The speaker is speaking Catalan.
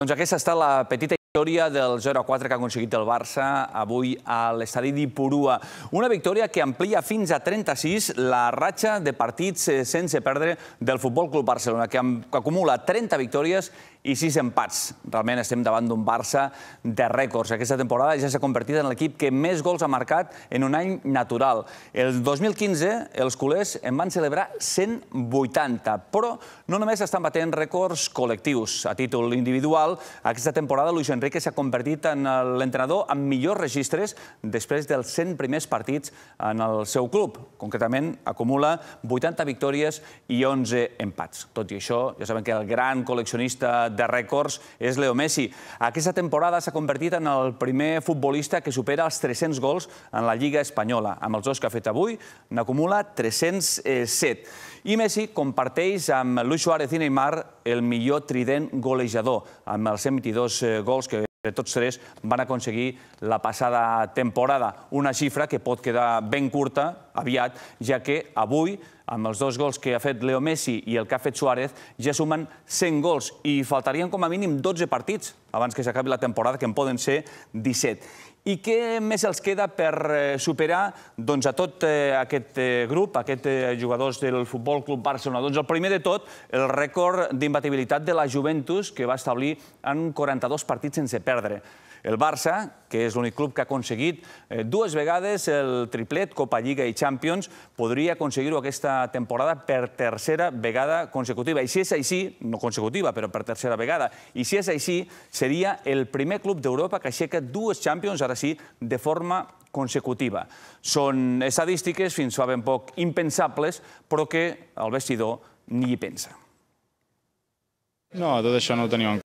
Doncs aquesta ha estat la petita Victòria del 0-4 que ha aconseguit el Barça avui a l'estadi d'Ipurua. Una victòria que amplia fins a 36 la ratxa de partits eh, sense perdre del Futbol Club Barcelona, que acumula 30 victòries i 6 empats. Realment estem davant d'un Barça de rècords. Aquesta temporada ja s'ha convertit en l'equip que més gols ha marcat en un any natural. El 2015 els culers en van celebrar 180, però no només estan batent rècords col·lectius. A títol individual, aquesta temporada l'Uixen Enrique s'ha convertit en l'entrenador amb millors registres després dels 100 primers partits en el seu club. Concretament, acumula 80 victòries i 11 empats. Tot i això, ja saben que el gran col·leccionista de rècords és Leo Messi. Aquesta temporada s'ha convertit en el primer futbolista que supera els 300 gols en la Lliga Espanyola. Amb els dos que ha fet avui, n'acumula 307. I Messi comparteix amb Luis Suárez i Neymar el millor trident golejador, amb els 122 eh, gols que de tots tres van aconseguir la passada temporada. Una xifra que pot quedar ben curta aviat, ja que avui, amb els dos gols que ha fet Leo Messi i el que ha fet Suárez, ja sumen 100 gols i faltarien com a mínim 12 partits abans que s'acabi la temporada, que en poden ser 17. I què més els queda per eh, superar doncs, a tot eh, aquest eh, grup, aquests jugadors del Futbol Club Barcelona? Doncs el primer de tot, el rècord d'imbatibilitat de la Juventus, que va establir en 42 partits sense perdre. El Barça, que és l'únic club que ha aconseguit dues vegades el triplet, Copa Lliga i Champions, podria aconseguir-ho aquesta temporada per tercera vegada consecutiva. I si és així, no consecutiva, però per tercera vegada, i si és així, seria el primer club d'Europa que aixeca dues Champions, ara així de forma consecutiva. Són estadístiques fins fa ben poc impensables, però que el vestidor ni hi pensa. No, tot això no ho teniu en